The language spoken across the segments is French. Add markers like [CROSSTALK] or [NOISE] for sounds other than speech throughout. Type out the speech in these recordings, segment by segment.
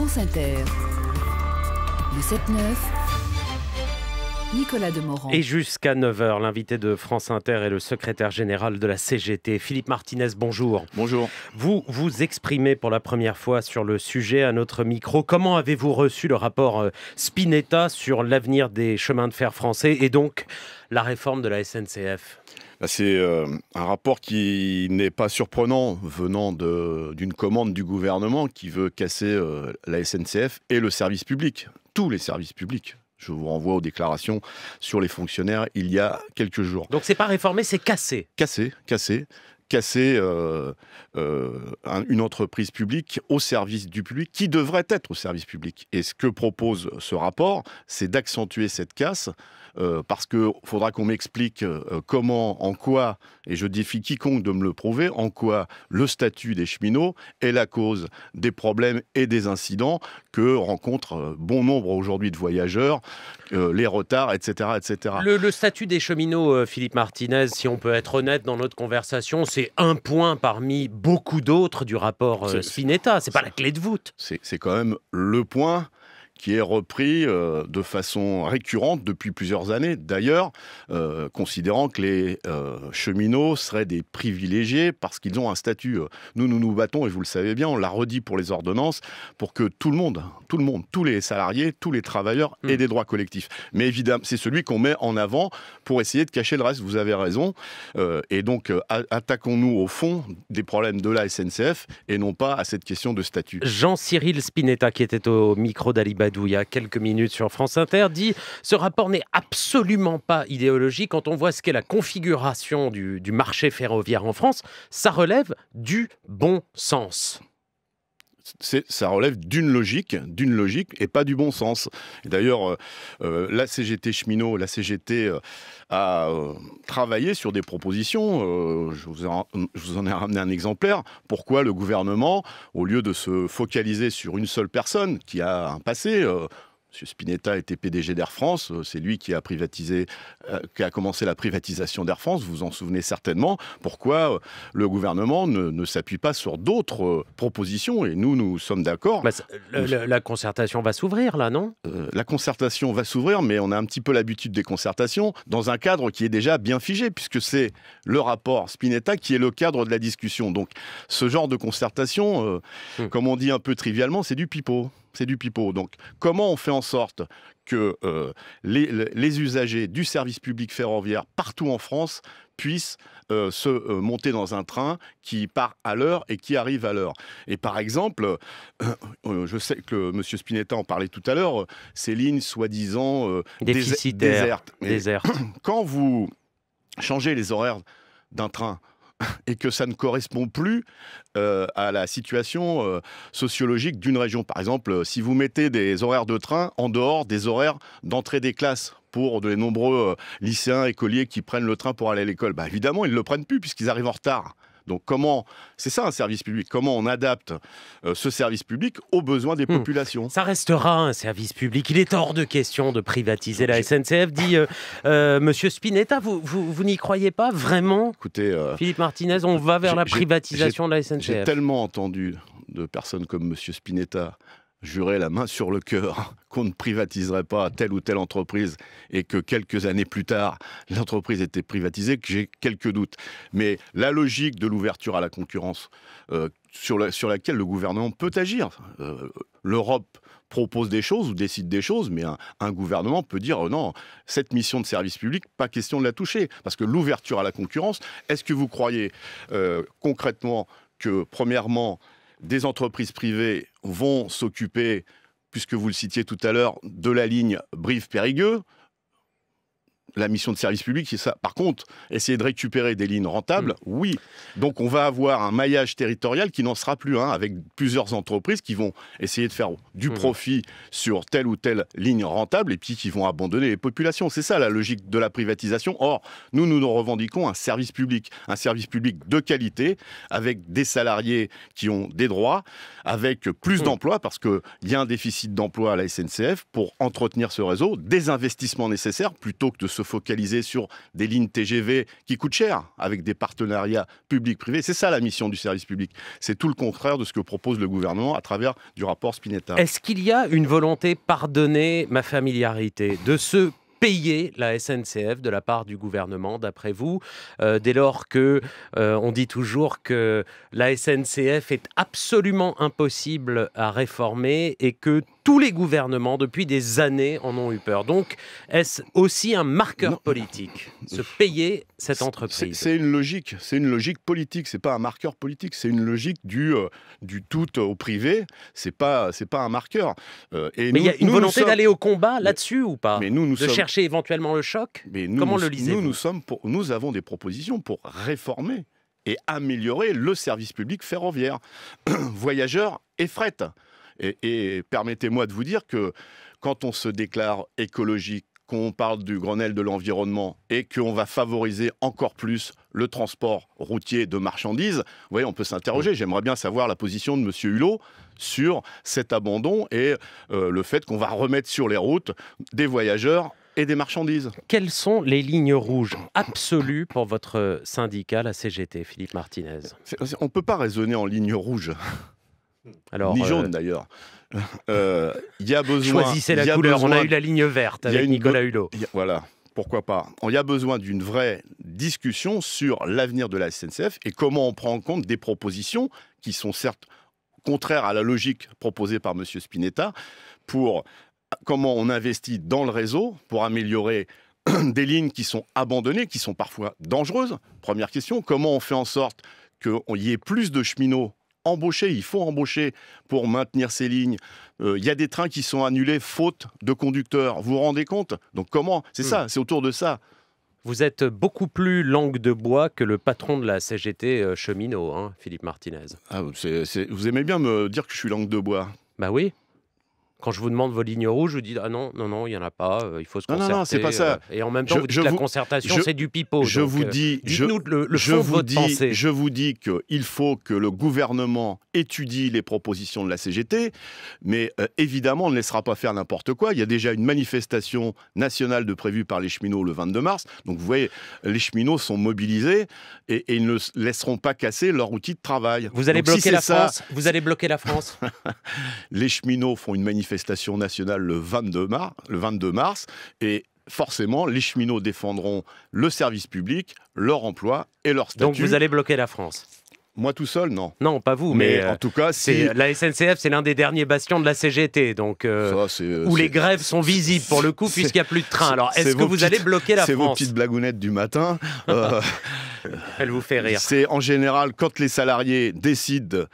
France Inter. Le 7-9. Nicolas Demorand. Et jusqu'à 9h, l'invité de France Inter et le secrétaire général de la CGT, Philippe Martinez. Bonjour. Bonjour. Vous vous exprimez pour la première fois sur le sujet à notre micro. Comment avez-vous reçu le rapport euh, Spinetta sur l'avenir des chemins de fer français et donc la réforme de la SNCF bah, c'est euh, un rapport qui n'est pas surprenant venant d'une commande du gouvernement qui veut casser euh, la SNCF et le service public, tous les services publics. Je vous renvoie aux déclarations sur les fonctionnaires il y a quelques jours. Donc c'est pas réformé, c'est cassé. Cassé, cassé casser euh, euh, une entreprise publique au service du public, qui devrait être au service public. Et ce que propose ce rapport, c'est d'accentuer cette casse, euh, parce qu'il faudra qu'on m'explique comment, en quoi, et je défie quiconque de me le prouver, en quoi le statut des cheminots est la cause des problèmes et des incidents que rencontrent euh, bon nombre aujourd'hui de voyageurs, euh, les retards, etc. etc. Le, statut des cheminots, euh, Philippe Martinez, si on peut être honnête dans notre conversation, c'est un point parmi beaucoup d'autres du rapport Spinetta. C'est pas la clé de voûte. C'est quand même le point qui est repris euh, de façon récurrente depuis plusieurs années. D'ailleurs, euh, considérant que les euh, cheminots seraient des privilégiés parce qu'ils ont un statut. Nous, nous nous battons, et vous le savez bien, on l'a redit pour les ordonnances, pour que tout le monde, tout le monde, tous les salariés, tous les travailleurs aient hmm. des droits collectifs. Mais évidemment, c'est celui qu'on met en avant pour essayer de cacher le reste. Vous avez raison. et donc, attaquons-nous au fond des problèmes de la SNCF et non pas à cette question de statut. Jean-Cyril Spinetta, qui était au micro d'Alibaba d'où il y a quelques minutes sur France Inter, dit Ce rapport n'est absolument pas idéologique. Quand on voit ce qu'est la configuration du marché ferroviaire en France, ça relève du bon sens ça relève d'une logique, d'une logique et pas du bon sens. D'ailleurs, euh, euh, la CGT cheminot, la CGT euh, a travaillé sur des propositions. je, vous en ai ramené un exemplaire. Pourquoi le gouvernement, au lieu de se focaliser sur une seule personne qui a un passé, M. Spinetta était PDG d'Air France, euh, c'est lui qui a privatisé, euh, qui a commencé la privatisation d'Air France, vous vous en souvenez certainement. Pourquoi euh, le gouvernement ne, s'appuie pas sur d'autres propositions Et nous, nous sommes d'accord. Bah, la concertation va s'ouvrir, là, non La concertation va s'ouvrir, mais on a un petit peu l'habitude des concertations dans un cadre qui est déjà bien figé, puisque c'est le rapport Spinetta qui est le cadre de la discussion. Donc, ce genre de concertation, hmm. comme on dit un peu trivialement, c'est du pipeau c'est du pipeau. Donc, comment on fait en sorte que euh, les, usagers du service public ferroviaire partout en France puissent euh, se euh, monter dans un train qui part à l'heure et qui arrive à l'heure. Et par exemple, je sais que M. Spinetta en parlait tout à l'heure, ces lignes soi-disant désertes. [CLEARS THROAT] Quand vous changez les horaires d'un train, et que ça ne correspond plus euh, à la situation euh, sociologique d'une région. Par exemple, euh, si vous mettez des horaires de train en dehors des horaires d'entrée des classes pour les nombreux lycéens, écoliers qui prennent le train pour aller à l'école, bah, évidemment, ils ne le prennent plus puisqu'ils arrivent en retard. Donc comment, c'est ça un service public, comment on adapte euh, ce service public aux besoins des hmm. populations Ça restera un service public. Il est hors de question de privatiser la SNCF, dit euh, euh, Monsieur Spinetta. Vous, vous, n'y croyez pas vraiment Écoutez, Philippe Martinez, on va vers la privatisation de la SNCF. J'ai tellement entendu de personnes comme Monsieur Spinetta jurer la main sur le cœur [LAUGHS] qu'on ne privatiserait pas telle ou telle entreprise et que quelques années plus tard, l'entreprise était privatisée, j'ai quelques doutes. Mais la logique de l'ouverture à la concurrence euh, sur, laquelle le gouvernement peut agir, euh, l'Europe propose des choses ou décide des choses, mais un, gouvernement peut dire euh, non, cette mission de service public, pas question de la toucher. Parce que l'ouverture à la concurrence, est-ce que vous croyez concrètement que, premièrement, des entreprises privées vont s'occuper, puisque vous le citiez tout à l'heure, de la ligne Brive-Périgueux la mission de service public, c'est ça. Par contre, essayer de récupérer des lignes rentables, mm. oui. Donc on va avoir un maillage territorial qui n'en sera plus un, hein, avec plusieurs entreprises qui vont essayer de faire du mm. profit sur telle ou telle ligne rentable et puis qui vont abandonner les populations. C'est ça la logique de la privatisation. Or, nous, nous nous revendiquons un service public, un service public de qualité, avec des salariés qui ont des droits, avec plus mm. d'emplois, parce qu'il y a un déficit d'emplois à la SNCF pour entretenir ce réseau, des investissements nécessaires plutôt que de se de focaliser sur des lignes TGV qui coûtent cher avec des partenariats publics-privés. C'est ça la mission du service public. C'est tout le contraire de ce que propose le gouvernement à travers du rapport Spinetta. Est-ce qu'il y a une volonté, pardonnez ma familiarité, de se payer la SNCF de la part du gouvernement, d'après vous, euh, dès lors que euh, on dit toujours que la SNCF est absolument impossible à réformer et que tous les gouvernements, depuis des années, en ont eu peur. Donc, est-ce aussi un marqueur politique, se payer cette entreprise C'est une logique, c'est une logique politique, c'est pas un marqueur politique, c'est une logique du, euh, du tout au privé, c'est pas, pas un marqueur. Euh, et mais il y a une volonté d'aller au combat là-dessus ou pas mais nous, nous De chercher éventuellement le choc mais Comment le lisez nous, nous, sommes nous avons des propositions pour réformer et améliorer le service public ferroviaire, [CLEARS THROAT] voyageurs et fret. Et, permettez-moi de vous dire que quand on se déclare écologique, qu'on parle du Grenelle de l'environnement et qu'on va favoriser encore plus le transport routier de marchandises, vous voyez, on peut s'interroger. J'aimerais bien savoir la position de M. Hulot sur cet abandon et euh, le fait qu'on va remettre sur les routes des voyageurs et des marchandises. Quelles sont les lignes rouges absolues pour votre syndicat, la CGT, Philippe Martinez On ne peut pas raisonner en lignes rouges. Alors, ni jaune euh, d'ailleurs. Euh, il y a [LAUGHS] besoin. On a eu la ligne verte avec Nicolas Hulot. voilà. Pourquoi pas On y a besoin d'une vraie discussion sur l'avenir de la SNCF et comment on prend en compte des propositions qui sont certes contraires à la logique proposée par M. Spinetta pour comment on investit dans le réseau pour améliorer [CLEARS THROAT] des lignes qui sont abandonnées, qui sont parfois dangereuses. Première question, comment on fait en sorte qu'il y ait plus de cheminots embaucher, il faut embaucher pour maintenir ces lignes. Euh, il y a des trains qui sont annulés faute de conducteurs. Vous vous rendez compte Donc comment C'est hmm. ça, c'est autour de ça. Vous êtes beaucoup plus langue de bois que le patron de la CGT euh, cheminot, hein, Philippe Martinez. Ah, vous aimez bien me dire que je suis langue de bois. Bah oui. Quand je vous demande vos lignes rouges, je vous dis ah non, non, non, il n'y en a pas, euh, il faut se concerter. Non, non, c'est pas ça. Euh, et en même temps, vous dites la concertation, c'est du pipeau. Je vous euh, dis, je, le, je, vous dis je vous dis qu'il faut que le gouvernement étudie les propositions de la CGT, mais évidemment, on ne laissera pas faire n'importe quoi. Il y a déjà une manifestation nationale de prévue par les cheminots le 22 mars. Donc vous voyez, les cheminots sont mobilisés et, ils ne laisseront pas casser leur outil de travail. Vous allez bloquer la France Vous allez bloquer la France [LAUGHS] Les cheminots font une manifestation manifestation nationale le 22 mars, le 22 mars et forcément, les cheminots défendront le service public, leur emploi et leur statut. Donc vous allez bloquer la France moi tout seul, non. Non, pas vous, mais, en euh, tout cas, c'est la SNCF, c'est l'un des derniers bastions de la CGT, donc euh, euh, où les grèves sont visibles pour le coup, puisqu'il n'y a plus de train. Alors, est-ce que vous allez bloquer la France C'est vos petites blagounettes du matin. [LAUGHS] [LAUGHS] Elle vous fait rire. C'est en général quand les salariés décident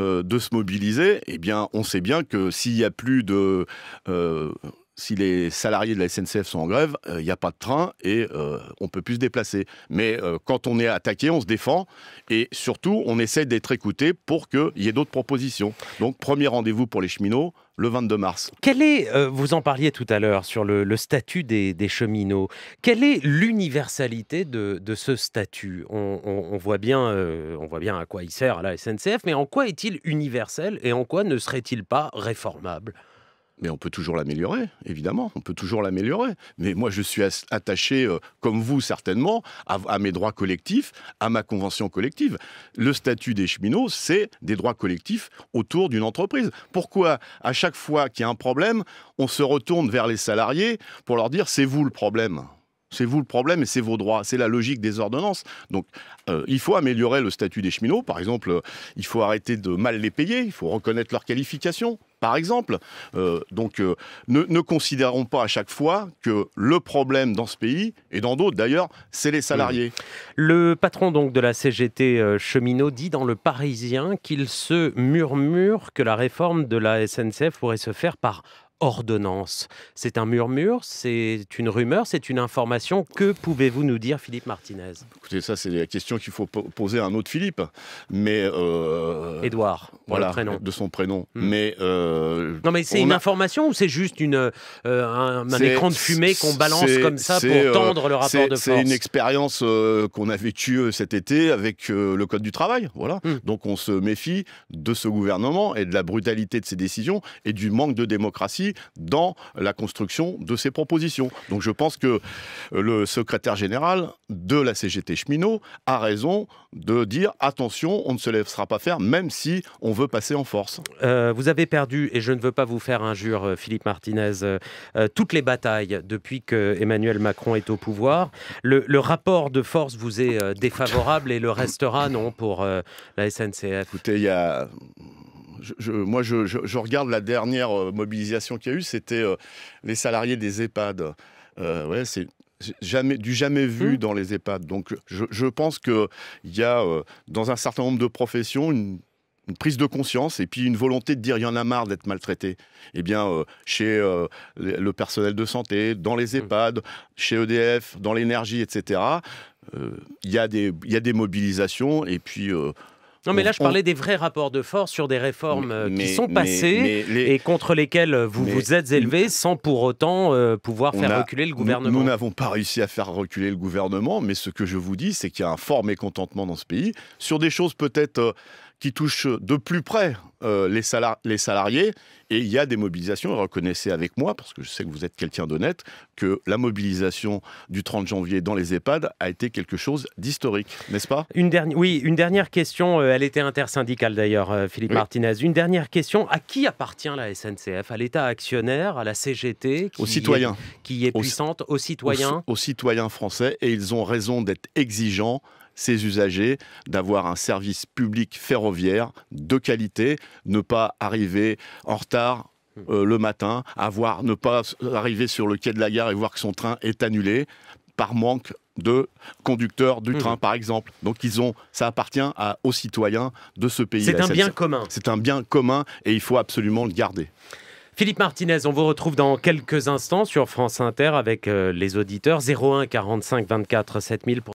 euh, de se mobiliser, eh bien, on sait bien que s'il n'y a plus de euh, si les salariés de la SNCF sont en grève, il euh, n'y a pas de train et on euh, on peut plus se déplacer. Mais euh, quand on est attaqué, on se défend et surtout, on essaie d'être écouté pour qu'il y ait d'autres propositions. Donc, premier rendez-vous pour les cheminots, le 22 mars. Quel est, vous en parliez tout à l'heure sur le, statut des, cheminots, quelle est l'universalité de, ce statut on, voit bien, on voit bien à quoi il sert à la SNCF, mais en quoi est-il universel et en quoi ne serait-il pas réformable mais on peut toujours l'améliorer, évidemment, on peut toujours l'améliorer. Mais moi, je suis attaché, euh, comme vous certainement, à, mes droits collectifs, à ma convention collective. Le statut des cheminots, c'est des droits collectifs autour d'une entreprise. Pourquoi, à chaque fois qu'il y a un problème, on se retourne vers les salariés pour leur dire c'est vous le problème c'est vous le problème et c'est vos droits. C'est la logique des ordonnances. Donc, euh, il faut améliorer le statut des cheminots. Par exemple, euh, il faut arrêter de mal les payer. Il faut reconnaître leurs qualifications par exemple. Euh, donc euh, ne, considérons pas à chaque fois que le problème dans ce pays, et dans d'autres d'ailleurs, c'est les salariés. Mmh. Le patron donc de la CGT euh, Cheminot dit dans Le Parisien qu'il se murmure que la réforme de la SNCF pourrait se faire par ordonnance. C'est un murmure, c'est une rumeur, c'est une information. Que pouvez-vous nous dire, Philippe Martinez Écoutez, ça, c'est la question qu'il faut poser à un autre Philippe. Mais. Euh, Édouard, voilà, prénom. de son prénom. Hmm. Mais. Euh, non, mais c'est une information ou c'est juste une, euh, un, écran de fumée qu'on balance comme ça pour tendre le rapport de force C'est une expérience qu'on a vécue cet été avec le Code du travail. Voilà. Hmm. Donc on se méfie de ce gouvernement et de la brutalité de ses décisions et du manque de démocratie dans la construction de ces propositions. Donc je pense que euh, le secrétaire général de la CGT cheminot a raison de dire attention, on ne se laissera pas faire, même si on veut passer en force. Euh, vous avez perdu, et je ne veux pas vous faire injure, euh, Philippe Martinez, toutes les batailles depuis que Emmanuel Macron est au pouvoir. Le, rapport de force vous est défavorable et le restera, non, pour la SNCF Écoutez, il y a moi, je, regarde la dernière euh, mobilisation qu'il y a eu, c'était euh, les salariés des EHPAD. Euh, ouais, c'est jamais, du jamais vu mmh. dans les EHPAD. Donc, je, pense qu'il y a, dans un certain nombre de professions, une, prise de conscience et puis une volonté de dire il y en a marre d'être maltraité. Eh bien, chez le personnel de santé, dans les mmh. EHPAD, chez EDF, dans l'énergie, etc., il y, y, a des mobilisations et puis non, mais là, je parlais des vrais rapports de force sur des réformes euh, qui sont passées et contre lesquelles euh, vous vous êtes élevé sans pour autant euh, pouvoir faire reculer le gouvernement. Nous n'avons pas réussi à faire reculer le gouvernement, mais ce que je vous dis, c'est qu'il y a un fort mécontentement dans ce pays sur des choses peut-être qui touche de plus près euh, les, salariés. Et il y a des mobilisations, et reconnaissez avec moi, parce que je sais que vous êtes quelqu'un d'honnête, que la mobilisation du 30 janvier dans les EHPAD a été quelque chose d'historique, n'est-ce pas une dernière, Oui, une dernière question, euh, elle était intersyndicale d'ailleurs, euh, Philippe Martinez. Une dernière question, à qui appartient la SNCF À l'État actionnaire, à la CGT qui Aux citoyens. Est, qui est puissante, aux, citoyens aux citoyens français, et ils ont raison d'être exigeants ses usagers d'avoir un service public ferroviaire de qualité, ne pas arriver en retard hmm. euh, le matin, avoir, ne pas arriver sur le quai de la gare et voir que son train est annulé par manque de conducteurs du hmm. train, par exemple. Donc, ils ont, ça appartient aux citoyens de ce pays. C'est un bien commun. C'est un bien commun et il faut absolument le garder. Philippe Martinez, on vous retrouve dans quelques instants sur France Inter avec euh, les auditeurs 01 45 24 7000. Pour...